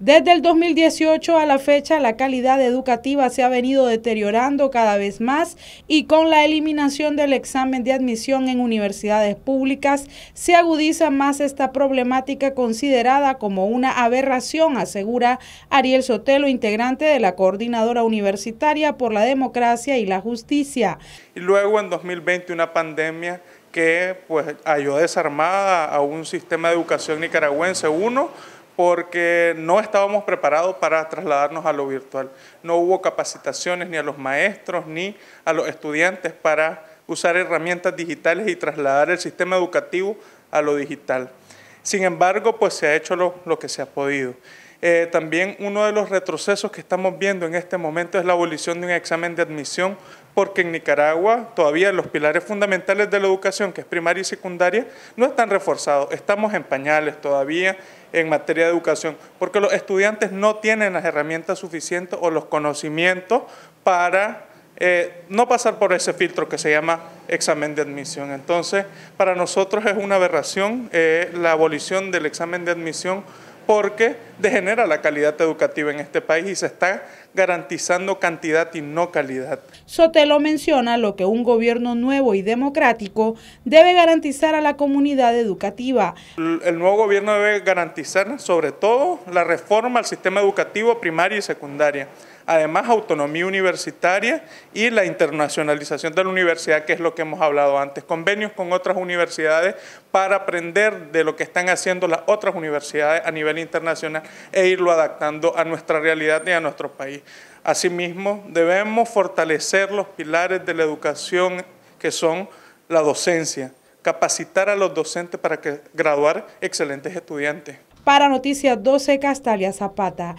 Desde el 2018 a la fecha, la calidad educativa se ha venido deteriorando cada vez más y con la eliminación del examen de admisión en universidades públicas, se agudiza más esta problemática considerada como una aberración, asegura Ariel Sotelo, integrante de la Coordinadora Universitaria por la Democracia y la Justicia. Y luego en 2020 una pandemia que pues halló desarmada a un sistema de educación nicaragüense, uno, porque no estábamos preparados para trasladarnos a lo virtual. No hubo capacitaciones ni a los maestros ni a los estudiantes para usar herramientas digitales y trasladar el sistema educativo a lo digital. Sin embargo, pues se ha hecho lo, que se ha podido. Eh, también uno de los retrocesos que estamos viendo en este momento es la abolición de un examen de admisión, porque en Nicaragua todavía los pilares fundamentales de la educación, que es primaria y secundaria, no están reforzados. Estamos en pañales todavía en materia de educación, porque los estudiantes no tienen las herramientas suficientes o los conocimientos para eh, no pasar por ese filtro que se llama examen de admisión. Entonces, para nosotros es una aberración eh, la abolición del examen de admisión porque degenera la calidad educativa en este país y se está garantizando cantidad y no calidad. Sotelo menciona lo que un gobierno nuevo y democrático debe garantizar a la comunidad educativa. El nuevo gobierno debe garantizar sobre todo la reforma al sistema educativo primaria y secundaria además autonomía universitaria y la internacionalización de la universidad, que es lo que hemos hablado antes, convenios con otras universidades para aprender de lo que están haciendo las otras universidades a nivel internacional e irlo adaptando a nuestra realidad y a nuestro país. Asimismo, debemos fortalecer los pilares de la educación que son la docencia, capacitar a los docentes para que graduar excelentes estudiantes. Para Noticias 12, Castalia Zapata.